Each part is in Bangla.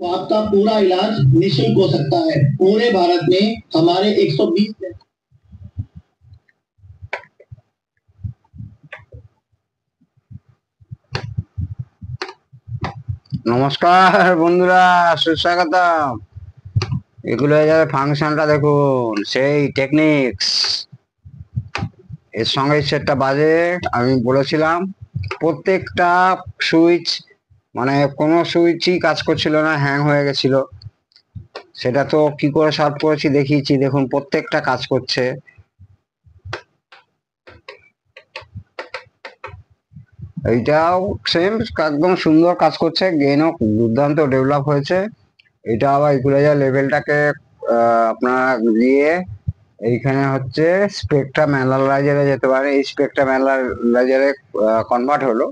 तो आपका पूरा इलाज निशुल्क हो सकता है पूरे भारत में हमारे 120 নমস্কার বন্ধুরা সুস্বাগতম এগুলো যাবে ফাংশনটা দেখুন সেই টেকনিক্স এর সঙ্গে সেটটা বাজে আমি বলেছিলাম প্রত্যেকটা সুইচ মানে কোনো সুইচই কাজ করছিল না হ্যাং হয়ে গেছিল সেটা তো কি করে সার্ভ করেছি দেখিয়েছি দেখুন প্রত্যেকটা কাজ করছে এইটাও সেম একদম সুন্দর কাজ করছে গেনও দুর্দান্ত ডেভেলপ হয়েছে এটা আবার ইকুলাইজার লেভেলটাকে আপনারা দিয়ে এইখানে হচ্ছে স্পেকট্রাম অ্যানালাইজারে যেতে পারে এই স্পেকট্রাম অ্যানালাইজারে কনভার্ট হলো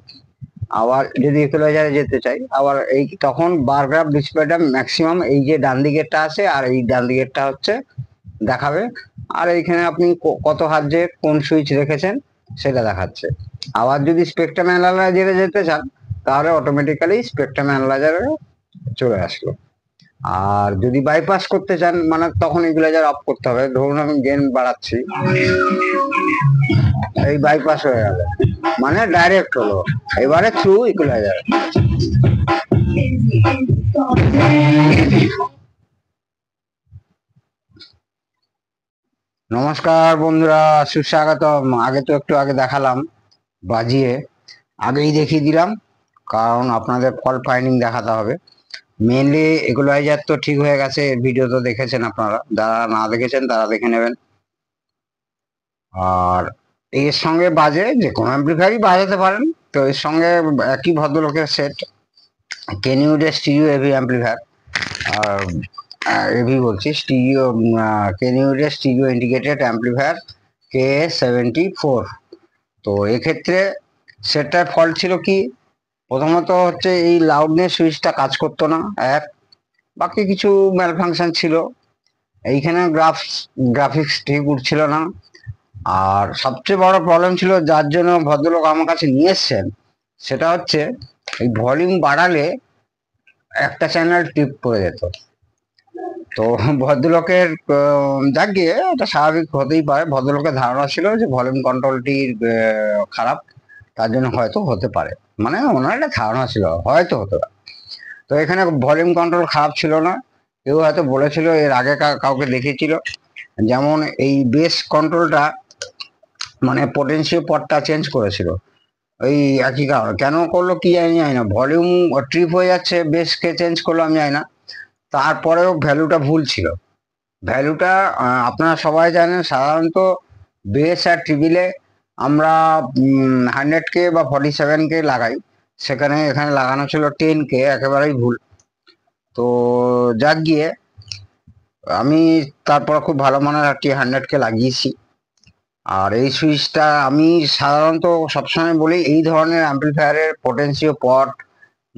আবার যদি ইকুয়ালাইজারে যেতে চাই আবার এই তখন বারগ্রাফ ডিসপ্লেটা ম্যাক্সিমাম এই যে ডান দিকেরটা আছে আর এই ডান দিকেরটা হচ্ছে দেখাবে আর এইখানে আপনি কত হাত যে কোন সুইচ রেখেছেন সেটা দেখাচ্ছে আবার যদি স্পেকট্রাম অ্যানালাইজারে যেতে চান তাহলে অটোমেটিক্যালি স্পেকট্রাম অ্যানালাইজারে চলে আসলো আর যদি বাইপাস করতে চান মানে তখন ইকুয়ালাইজার অফ করতে হবে ধরুন আমি গেন বাড়াচ্ছি এই বাইপাস হয়ে গেল মানে ডাইরেক্ট হলো এবারে থ্রু ইকুলাইজার নমস্কার বন্ধুরা সুস্বাগতম আগে তো একটু আগে দেখালাম বাজিয়ে আগেই দেখিয়ে দিলাম কারণ আপনাদের ফল ফাইনিং দেখাতে হবে মেনলি ইকুয়ালাইজার তো ঠিক হয়ে গেছে ভিডিও তো দেখেছেন আপনারা যারা না দেখেছেন তারা দেখে নেবেন আর এর সঙ্গে বাজে যে কোনো অ্যাম্প্লিফায়ারই বাজাতে পারেন তো এর সঙ্গে একই ভদ্রলোকের সেট কেনিউডের স্টিরিও এভি অ্যাম্প্লিফায়ার এভি বলছি স্টিরিও কেনিউডের স্টিরিও ইন্ডিকেটেড অ্যাম্প্লিফায়ার কে সেভেন্টি ফোর তো এক্ষেত্রে সেটটার ফল্ট ছিল কি প্রথমত হচ্ছে এই লাউডনেস সুইচটা কাজ করতো না এক বাকি কিছু ম্যালফাংশন ছিল এইখানে গ্রাফ গ্রাফিক্স ঠিক উঠছিল না আর সবচেয়ে বড় প্রবলেম ছিল যার জন্য ভদ্রলোক আমার কাছে নিয়ে এসছেন সেটা হচ্ছে এই ভলিউম বাড়ালে একটা চ্যানেল টিপ করে যেত তো ভদ্রলোকের যাক গিয়ে এটা স্বাভাবিক হতেই পারে ভদ্রলোকের ধারণা ছিল যে ভলিউম কন্ট্রোলটি খারাপ তার জন্য হয়তো হতে পারে মানে ওনার একটা ধারণা ছিল হয়তো হতে পারে তো এখানে ভলিউম কন্ট্রোল খারাপ ছিল না কেউ হয়তো বলেছিল এর আগে কাউকে দেখেছিল যেমন এই বেস কন্ট্রোলটা মানে পোটেন্সিও পটটা চেঞ্জ করেছিল ওই একই কারণ কেন করলো কি জানি জানি না ভলিউম ট্রিপ হয়ে যাচ্ছে বেসকে চেঞ্জ করলো আমি জানি না তারপরেও ভ্যালুটা ভুল ছিল ভ্যালুটা আপনারা সবাই জানেন সাধারণত বেস আর ট্রিবিলে আমরা হান্ড্রেড কে বা ফর্টি সেভেন কে লাগাই সেখানে এখানে লাগানো ছিল টেন কে একেবারেই ভুল তো যাক গিয়ে আমি তারপর খুব ভালো মনে রাখি হান্ড্রেড কে লাগিয়েছি আর এই সুইচটা আমি সাধারণত সবসময় বলি এই ধরনের অ্যাম্পলিফায়ারের পটেন্সিও পট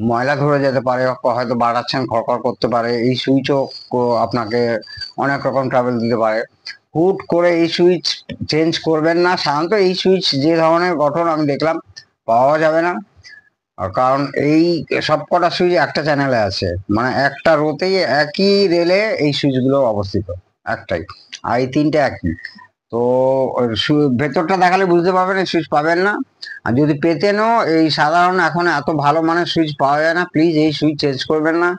ময়লা ধরে যেতে পারে হয়তো বাড়াচ্ছেন খড়খড় করতে পারে এই সুইচও আপনাকে অনেক রকম ট্রাভেল দিতে পারে হুট করে এই সুইচ চেঞ্জ করবেন না সাধারণত এই সুইচ যে ধরনের গঠন আমি দেখলাম পাওয়া যাবে না কারণ এই সব কটা সুইচ একটা চ্যানেলে আছে মানে একটা রোতেই একই রেলে এই সুইচগুলো অবস্থিত একটাই আর এই তিনটে একই তো ভেতরটা দেখালে বুঝতে পারবেন সুইচ পাবেন না আর যদি পেতেনও এই সাধারণ এখন এত ভালো মানের সুইচ পাওয়া যায় না প্লিজ এই সুইচ চেঞ্জ করবেন না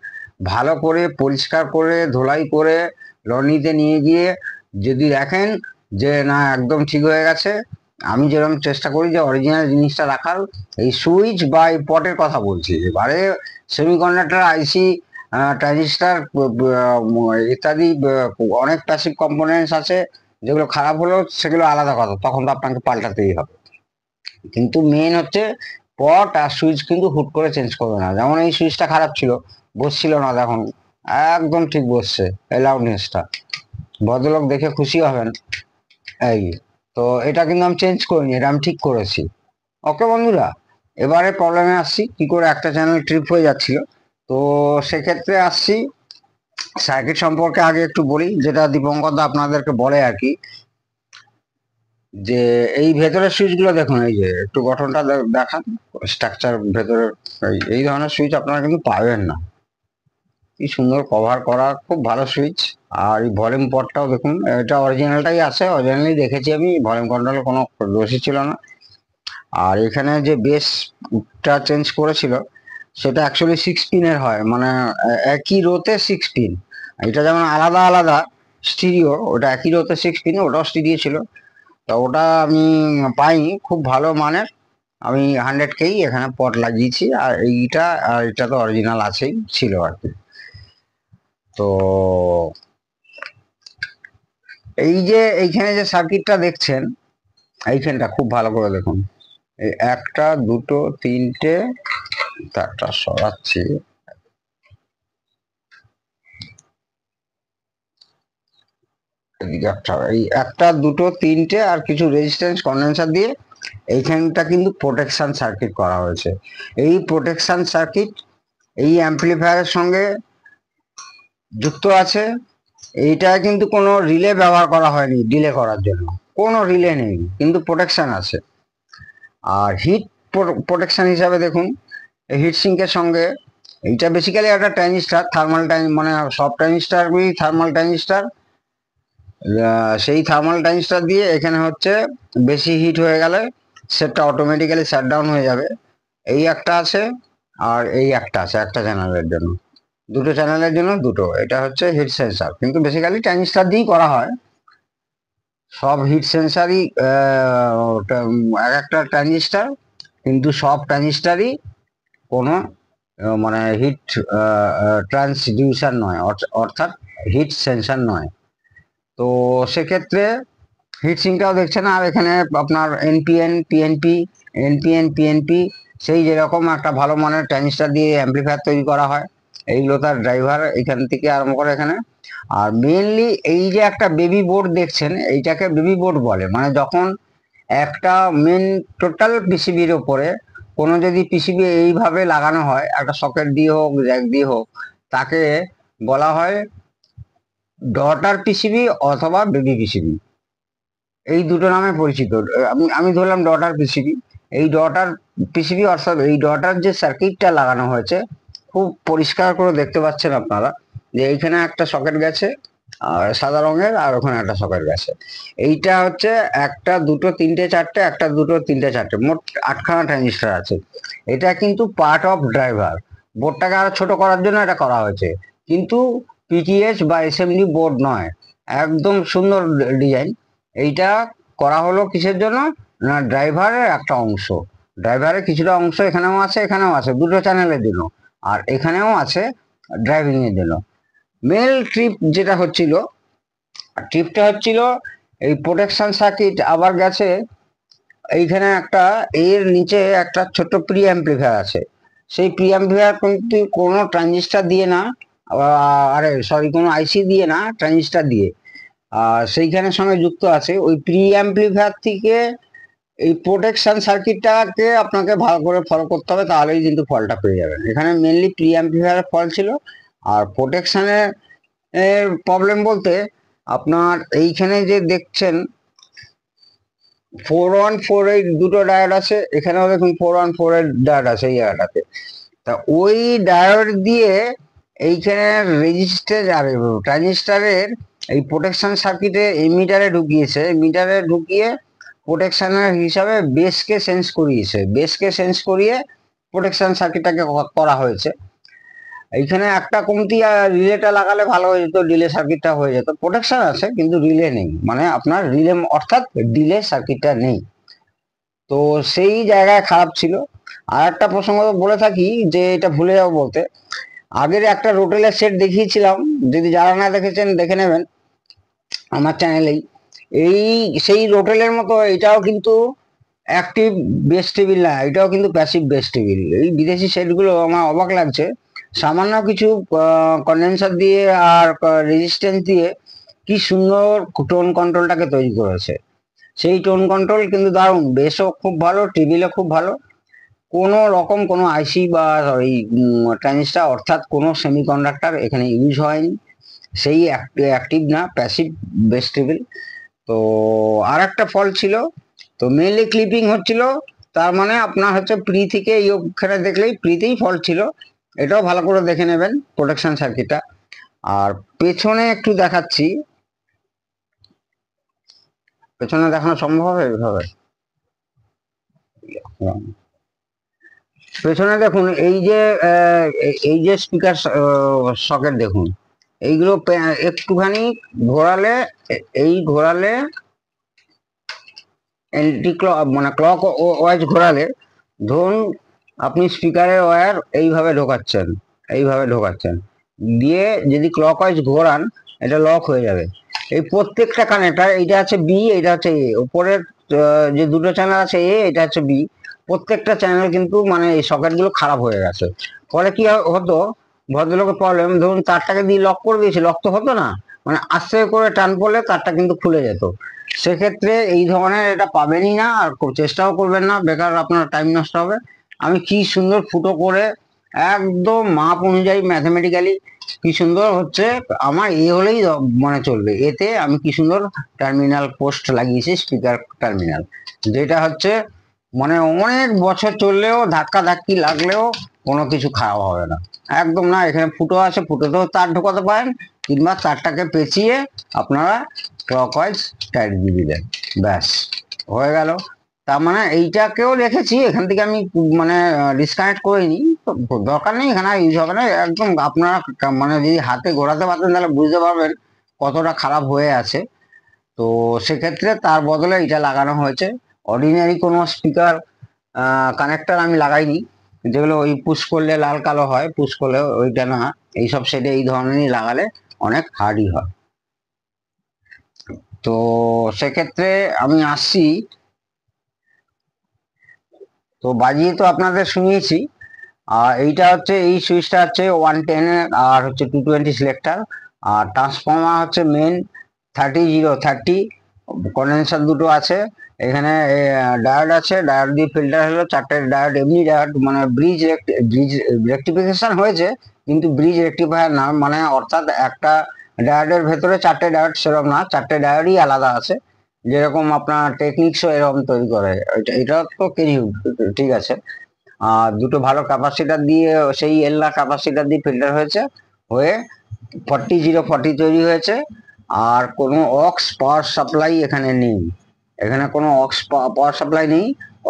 ভালো করে পরিষ্কার করে ধোলাই করে লনিতে নিয়ে গিয়ে যদি দেখেন যে না একদম ঠিক হয়ে গেছে আমি যেরকম চেষ্টা করি যে অরিজিনাল জিনিসটা রাখার এই সুইচ বা এই পটের কথা বলছি এবারে সেমিকন্ডাক্টর আইসি ট্রানজিস্টার ইত্যাদি অনেক প্যাসিভ কম্পোনেন্টস আছে যেগুলো খারাপ হলো সেগুলো আলাদা কথা তখন তো আপনাকে পাল্টাতেই হবে কিন্তু মেন হচ্ছে পট আর সুইচ কিন্তু হুট করে চেঞ্জ করবে না যেমন এই সুইচটা খারাপ ছিল বসছিল না দেখুন একদম ঠিক বসছে এই ভদ্রলোক দেখে খুশি হবেন এই তো এটা কিন্তু আমি চেঞ্জ করিনি এটা আমি ঠিক করেছি ওকে বন্ধুরা এবারে প্রবলেমে আসছি কি করে একটা চ্যানেল ট্রিপ হয়ে যাচ্ছিল তো সেক্ষেত্রে আসছি সার্কিট সম্পর্কে আগে একটু বলি যেটা দীপঙ্কর দা আপনাদেরকে বলে আর কি যে এই ভেতরের সুইচগুলো দেখুন এই যে একটু গঠনটা দেখান স্ট্রাকচার ভেতরের এই ধরনের সুইচ আপনারা কিন্তু পাবেন না কি সুন্দর কভার করা খুব ভালো সুইচ আর এই ভলিউম পটটাও দেখুন এটা অরিজিনালটাই আছে অরিজিনালি দেখেছি আমি ভলিউম কন্ট্রোল কোনো দোষই ছিল না আর এখানে যে বেসটা চেঞ্জ করেছিল সেটা অ্যাকচুয়ালি সিক্স পিনের হয় মানে একই রোতে সিক্স পিন এটা যেমন আলাদা আলাদা স্টিরিও ওটা একই রোতে সিক্স পিন ওটাও স্টিরিও ছিল তো ওটা আমি পাইনি খুব ভালো মানের আমি হান্ড্রেড কেই এখানে পট লাগিয়েছি আর এইটা আর এটা তো অরিজিনাল আছেই ছিল আর কি তো এই যে এইখানে যে সার্কিটটা দেখছেন এইখানটা খুব ভালো করে দেখুন একটা দুটো তিনটে তারটা সরাচ্ছি একটা দুটো তিনটে আর কিছু রেজিস্ট্যান্স কন্ডেন্সার দিয়ে এইখানটা কিন্তু প্রোটেকশন সার্কিট করা হয়েছে এই প্রোটেকশন সার্কিট এই অ্যাম্পলিফায়ারের সঙ্গে যুক্ত আছে এইটা কিন্তু কোনো রিলে ব্যবহার করা হয়নি ডিলে করার জন্য কোনো রিলে নেই কিন্তু প্রোটেকশন আছে আর হিট প্রোটেকশন হিসাবে দেখুন হিটসিঙ্কের সঙ্গে এইটা বেসিক্যালি একটা ট্রানজিস্টার থার্মাল মানে সব ট্রানজিস্টারই থার্মাল ট্রানজিস্টার সেই থার্মাল ট্রানজিস্টার দিয়ে এখানে হচ্ছে বেশি হিট হয়ে গেলে সেটটা অটোমেটিক্যালি ডাউন হয়ে যাবে এই একটা আছে আর এই একটা আছে একটা চ্যানেলের জন্য দুটো চ্যানেলের জন্য দুটো এটা হচ্ছে হিট সেন্সার কিন্তু বেসিক্যালি ট্রানজিস্টার দিয়েই করা হয় সব হিট সেন্সারই এক একটা ট্রানজিস্টার কিন্তু সব ট্রানজিস্টারই কোনো মানে হিট ট্রান্সডিউশন নয় অর্থাৎ হিট সেন্সার নয় তো সেক্ষেত্রে হিট সিঙ্কটাও দেখছেন আর এখানে আপনার এনপিএন পিএনপি এনপিএন পিএনপি সেই যেরকম একটা ভালো মানের ট্যানিস্টার দিয়ে অ্যাম্পলিফায়ার তৈরি করা হয় এইগুলো তার ড্রাইভার এখান থেকে আরম্ভ করে এখানে আর মেনলি এই যে একটা বেবি বোর্ড দেখছেন এইটাকে বেবি বোর্ড বলে মানে যখন একটা মেন টোটাল পিসিবির ওপরে কোনো যদি পিসিবি এইভাবে লাগানো হয় একটা সকেট দিয়ে হোক জ্যাক দিয়ে হোক তাকে বলা হয় ডটার পিসিবি অথবা বেবি পিসিবি এই দুটো নামে পরিচিত আমি আমি ধরলাম ডটার পিসিবি এই ডটার পিসিবি অর্থাৎ এই ডটার যে সার্কিটটা লাগানো হয়েছে খুব পরিষ্কার করে দেখতে পাচ্ছেন আপনারা যে এইখানে একটা সকেট গেছে সাদা রঙের আর ওখানে একটা শখের গ্যাসের এইটা হচ্ছে একটা দুটো তিনটে চারটে একটা দুটো তিনটে চারটে মোট আটখানা ট্রানজিস্টার আছে এটা কিন্তু পার্ট অফ ড্রাইভার বোর্ডটাকে আরো ছোট করার জন্য এটা করা হয়েছে কিন্তু পিটিএস বা এসএমডি বোর্ড নয় একদম সুন্দর ডিজাইন এইটা করা হলো কিসের জন্য না ড্রাইভারের একটা অংশ ড্রাইভারের কিছুটা অংশ এখানেও আছে এখানেও আছে দুটো চ্যানেলের জন্য আর এখানেও আছে ড্রাইভিংয়ের জন্য মেল ট্রিপ যেটা হচ্ছিল ট্রিপটা হচ্ছিল এই প্রোটেকশন সার্কিট আবার গেছে এইখানে একটা এর নিচে একটা ছোট প্রি অ্যাম্পিফায়ার আছে সেই প্রি অ্যাম্পিফায়ার কিন্তু কোনো ট্রানজিস্টার দিয়ে না আরে সরি কোনো আইসি দিয়ে না ট্রানজিস্টার দিয়ে আর সেইখানের সঙ্গে যুক্ত আছে ওই প্রি অ্যাম্পিফায়ার থেকে এই প্রোটেকশন সার্কিটটাকে আপনাকে ভালো করে ফলো করতে হবে তাহলেই কিন্তু ফলটা পেয়ে যাবেন এখানে মেনলি প্রি অ্যাম্প্লিফায়ারের ফল ছিল আর প্রোটেকশানের প্রবলেম বলতে আপনার এইখানে যে দেখছেন ফোর ওয়ান ফোর এইট দুটো ডায়ার আছে এখানেও দেখুন ফোর ওয়ান ফোর এইট ডায়ার আছে এই তা ওই ডায়ার দিয়ে এইখানে রেজিস্টার আর ট্রানজিস্টারের এই প্রোটেকশন সার্কিটে এই মিটারে ঢুকিয়েছে মিটারে ঢুকিয়ে প্রোটেকশানের হিসাবে বেসকে সেন্স করিয়েছে বেসকে সেন্স করিয়ে প্রোটেকশন সার্কিটটাকে করা হয়েছে এইখানে একটা কমতি আর রিলেটা লাগালে ভালো হয়ে যেত ডিলে সার্কিটটা হয়ে যেত প্রোটেকশন আছে কিন্তু রিলে নেই মানে আপনার রিলে অর্থাৎ ডিলে সার্কিটটা নেই তো সেই জায়গায় খারাপ ছিল আর একটা প্রসঙ্গ বলে থাকি যে এটা ভুলে যাবো বলতে আগের একটা রোটেলের সেট দেখিয়েছিলাম যদি যারা না দেখেছেন দেখে নেবেন আমার চ্যানেলেই এই সেই রোটেলের মতো এটাও কিন্তু অ্যাক্টিভ বেস্ট টেবিল না এটাও কিন্তু প্যাসিভ বেস্ট টেবিল এই বিদেশি সেটগুলো আমার অবাক লাগছে সামান্য কিছু কন্ডেন্সার দিয়ে আর রেজিস্ট্যান্স দিয়ে কি সুন্দর টোন কন্ট্রোলটাকে তৈরি করেছে সেই টোন কন্ট্রোল কিন্তু দারুণ বেশও খুব ভালো টিভিলও খুব ভালো কোনো রকম কোনো আইসি বা এই ট্রানজিস্টার অর্থাৎ কোনো সেমি কন্ডাক্টার এখানে ইউজ হয়নি সেই অ্যাক্টিভ না প্যাসিভ বেস্ট টেবিল তো আর একটা ফল ছিল তো মেনলি ক্লিপিং হচ্ছিল তার মানে আপনার হচ্ছে প্রি থেকে ইয়ে খেলা দেখলেই প্রিতেই ফল ছিল এটাও ভালো করে দেখে নেবেন প্রোটেকশন সার্কিটটা আর পেছনে একটু দেখাচ্ছি পেছনে দেখানো সম্ভব হবে এভাবে পেছনে দেখুন এই যে এই যে স্পিকার সকেট দেখুন এইগুলো একটুখানি ঘোরালে এই ঘোরালে এন্টি ক্লক মানে ক্লক ওয়াইজ ঘোরালে ধরুন আপনি স্পিকারের ওয়্যার এইভাবে ঢোকাচ্ছেন এইভাবে ঢোকাচ্ছেন দিয়ে যদি ক্লকওয়াইজ ঘোরান এটা লক হয়ে যাবে এই প্রত্যেকটা কানেক্টার এইটা আছে বি এটা হচ্ছে এ ওপরের যে দুটো চ্যানেল আছে এ এটা হচ্ছে বি প্রত্যেকটা চ্যানেল কিন্তু মানে এই সকেটগুলো খারাপ হয়ে গেছে ফলে কি হতো ভদ্রলোকের প্রবলেম ধরুন তারটাকে দিয়ে লক করে দিয়েছে লক তো হতো না মানে আস্তে করে টান পড়লে তারটা কিন্তু খুলে যেত সেক্ষেত্রে এই ধরনের এটা পাবেনই না আর চেষ্টাও করবেন না বেকার আপনার টাইম নষ্ট হবে আমি কি সুন্দর ফুটো করে একদম মাপ অনুযায়ী ম্যাথমেটিক্যালি কি সুন্দর হচ্ছে আমার এ হলেই মনে চলবে এতে আমি কি সুন্দর টার্মিনাল পোস্ট লাগিয়েছি স্পিকার টার্মিনাল যেটা হচ্ছে মানে অনেক বছর চললেও ধাক্কা ধাক্কি লাগলেও কোনো কিছু খাওয়া হবে না একদম না এখানে ফুটো আছে ফুটোতেও তার ঢোকাতে পারেন কিংবা তারটাকে পেঁচিয়ে আপনারা ক্লকওয়াইজ টাইট দিয়ে দিলেন ব্যাস হয়ে গেল তার মানে এইটাকেও দেখেছি এখান থেকে আমি মানে ডিসকানেক্ট করে নিই তো দরকার নেই এখানে ইউজ হবে না একদম আপনারা মানে যদি হাতে ঘোরাতে পারতেন তাহলে বুঝতে পারবেন কতটা খারাপ হয়ে আছে তো সেক্ষেত্রে তার বদলে এটা লাগানো হয়েছে অর্ডিনারি কোনো স্পিকার কানেক্টার আমি লাগাইনি যেগুলো ওই পুশ করলে লাল কালো হয় পুশ করলে ওইটা না এইসব সেটে এই ধরনেরই লাগালে অনেক হার্ডই হয় তো সেক্ষেত্রে আমি আসছি তো বাজিয়ে তো আপনাদের শুনিয়েছি আর এইটা হচ্ছে এই সুইচটা হচ্ছে ওয়ান টেন আর হচ্ছে টু টোয়েন্টি সিলেক্টার আর ট্রান্সফর্মার হচ্ছে main thirty zero thirty condenser দুটো আছে এখানে ডায়ার্ড আছে ডায়োড দিয়ে ফিল্টার হলো চারটে ডায়ার্ড এমনি ডায়ার্ড মানে ব্রিজ ব্রিজ রেক্টিফিকেশন হয়েছে কিন্তু ব্রিজ রেক্টিফায়ার না মানে অর্থাৎ একটা ডায়ার্ডের ভেতরে চারটে ডায়ার্ড সেরকম না চারটে ডায়ার্ডই আলাদা আছে যেরকম আপনার টেকনিক্সও এরকম তৈরি করে এটা তো কেরি ঠিক আছে আর দুটো ভালো ক্যাপাসিটার দিয়ে সেই এল্লা ক্যাপাসিটার দিয়ে ফিল্টার হয়েছে হয়ে ফর্টি জিরো ফর্টি তৈরি হয়েছে আর কোনো অক্স পাওয়ার সাপ্লাই এখানে নেই এখানে কোনো অক্স পাওয়ার সাপ্লাই নেই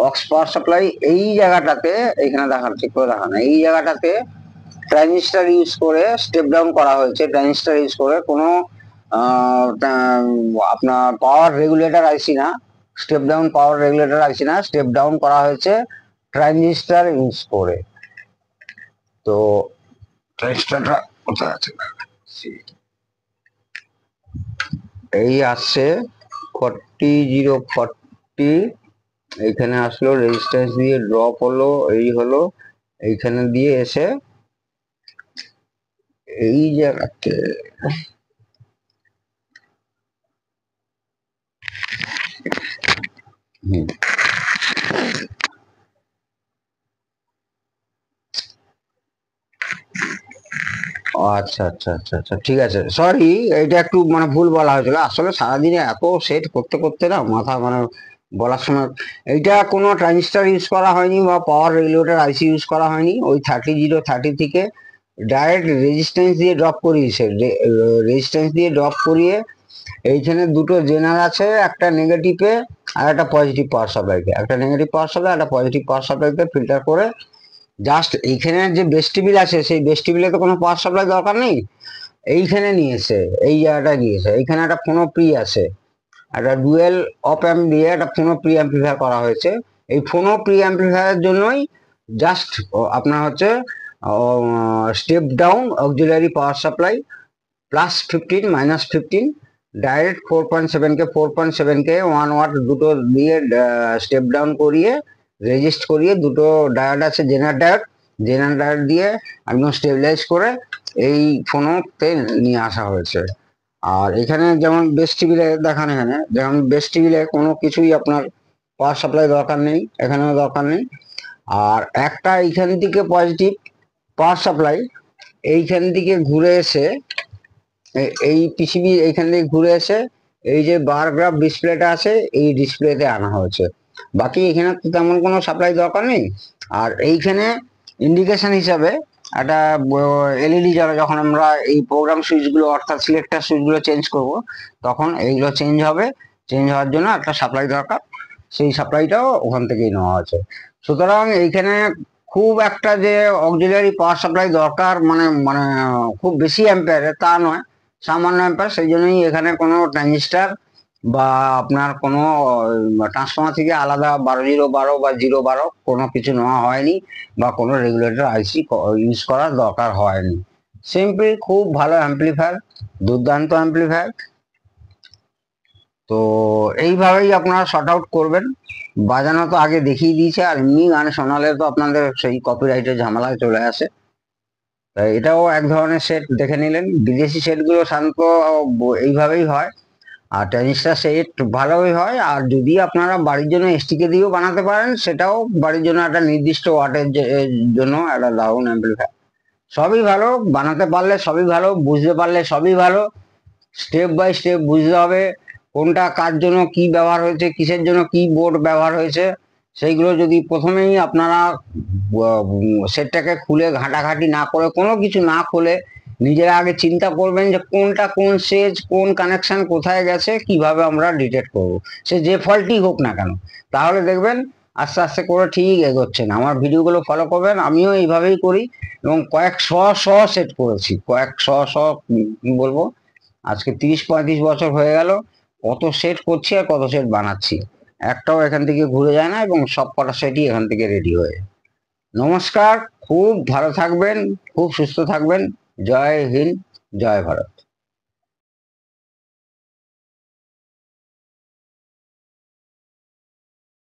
অক্স পাওয়ার সাপ্লাই এই জায়গাটাতে এখানে দেখান ঠিক করে দেখান এই জায়গাটাতে ট্রানজিস্টার ইউজ করে স্টেপ ডাউন করা হয়েছে ট্রানজিস্টার ইউজ করে কোনো আপনার পাওয়ার রেগুলেটর আইসি না step down power regulator IC না স্টেপ ডাউন করা হয়েছে ট্রানজিস্টার ইউজ করে তো ট্রানজিস্টারটা কোথায় আছে এই আসছে ফর্টি জিরো ফর্টি এইখানে আসলো রেজিস্ট্যান্স দিয়ে ড্রপ হলো এই হলো এইখানে দিয়ে এসে এই জায়গাতে হুম আচ্ছা আচ্ছা আচ্ছা আচ্ছা ঠিক আছে সরি এটা একটু মানে ভুল বলা হয়েছিল আসলে সারাদিনে এত সেট করতে করতে না মাথা মানে বলার সময় এইটা কোনো ট্রানজিস্টার ইউজ করা হয়নি বা পাওয়ার রেগুলেটার আইসি ইউজ করা হয়নি ওই থার্টি জিরো থার্টি থেকে ডাইরেক্ট রেজিস্ট্যান্স দিয়ে ড্রপ করিয়েছে রেজিস্ট্যান্স দিয়ে ড্রপ করিয়ে এইখানে দুটো জেনার আছে একটা নেগেটিভে আর একটা পজিটিভ পাওয়ার সাপ্লাইকে একটা নেগেটিভ পাওয়ার সাপ্লাই একটা পজিটিভ পাওয়ার সাপ্লাইকে ফিল্টার করে জাস্ট এইখানে যে বেস্টিবিল আছে সেই বেস্টিবিলে তো কোনো পাওয়ার সাপ্লাই দরকার নেই এইখানে নিয়েছে এই জায়গাটা নিয়েছে এইখানে একটা ফোনো প্রি আছে একটা ডুয়েল অপ অ্যাম্প দিয়ে একটা ফোনো প্রি অ্যাম্পিফায়ার করা হয়েছে এই ফোনো প্রি অ্যাম্পিফায়ারের জন্যই জাস্ট আপনার হচ্ছে step down auxiliary power supply plus fifteen minus fifteen direct four point সেভেনকে ফোর পয়েন্ট সেভেনকে ওয়ান ওয়াট দুটো দিয়ে স্টেপ ডাউন করিয়ে রেজিস্ট করিয়ে দুটো ডায়াড আছে জেনারেটার জেনারেটার দিয়ে একদম স্টেবিলাইজ করে এই ফোনতে নিয়ে আসা হয়েছে আর এখানে যেমন বেস্ট টিভিলে দেখান এখানে যেমন বেস্ট টিভিলে কোনো কিছুই আপনার পাওয়ার সাপ্লাই দরকার নেই এখানেও দরকার নেই আর একটা এইখান থেকে পজিটিভ পাওয়ার সাপ্লাই এইখান থেকে ঘুরে এসে এই পিসিবি এইখান থেকে ঘুরে এসে এই যে বারগ্রাফ ডিসপ্লেটা আছে এই ডিসপ্লেতে আনা হয়েছে বাকি এখানে তো তেমন কোনো সাপ্লাই দরকার নেই আর এইখানে ইন্ডিকেশন হিসাবে একটা এলইডি যারা যখন আমরা এই প্রোগ্রাম সুইচগুলো অর্থাৎ সিলেক্টার সুইচগুলো চেঞ্জ করব তখন এইগুলো চেঞ্জ হবে চেঞ্জ হওয়ার জন্য একটা সাপ্লাই দরকার সেই সাপ্লাইটাও ওখান থেকেই নেওয়া হয়েছে সুতরাং এইখানে খুব একটা যে অক্সিলারি পাওয়ার সাপ্লাই দরকার মানে মানে খুব বেশি অ্যাম্পেয়ারের তা নয় সামান্য ব্যাপার সেই জন্যই এখানে কোনো ট্রানজিস্টার বা আপনার কোনো ট্রান্সফর্মার থেকে আলাদা বারো জিরো বারো বা জিরো বারো কোনো কিছু নেওয়া হয়নি বা কোনো রেগুলেটর আইসি ইউজ করার দরকার হয়নি সিম্পলি খুব ভালো অ্যাম্পলিফায়ার দুর্দান্ত অ্যাম্পলিফায়ার তো এইভাবেই আপনারা শর্ট আউট করবেন বাজানো তো আগে দেখিয়ে দিয়েছে আর এমনি গান শোনালে তো আপনাদের সেই কপিরাইটের ঝামেলায় চলে আসে এটাও এক ধরনের সেট দেখে নিলেন বিদেশি সেটগুলো শান্ত এইভাবেই হয় আর টেনিসটা সেট ভালোই হয় আর যদি আপনারা বাড়ির জন্য এসটিকে দিয়েও বানাতে পারেন সেটাও বাড়ির জন্য একটা নির্দিষ্ট ওয়াটের জন্য একটা দারুণ অ্যাম্পলিফায়ার সবই ভালো বানাতে পারলে সবই ভালো বুঝতে পারলে সবই ভালো স্টেপ বাই স্টেপ বুঝতে হবে কোনটা কার জন্য কি ব্যবহার হয়েছে কিসের জন্য কি বোর্ড ব্যবহার হয়েছে সেইগুলো যদি প্রথমেই আপনারা সেটটাকে খুলে ঘাঁটাঘাঁটি না করে কোনো কিছু না খুলে নিজেরা আগে চিন্তা করবেন যে কোনটা কোন সেজ কোন কানেকশন কোথায় গেছে কিভাবে আমরা ডিটেক্ট করব সে যে ফলটি হোক না কেন তাহলে দেখবেন আস্তে আস্তে করে ঠিক এগোচ্ছেন আমার ভিডিওগুলো ফলো করবেন আমিও এইভাবেই করি এবং কয়েক শ শ সেট করেছি কয়েক শ শ বলবো আজকে তিরিশ পঁয়ত্রিশ বছর হয়ে গেল কত সেট করছি আর কত সেট বানাচ্ছি একটাও এখান থেকে ঘুরে যায় না এবং সব কটা সেটই এখান থেকে রেডি হয়ে নমস্কার খুব ভালো থাকবেন খুব সুস্থ থাকবেন জয় হিন্দ জয় ভারত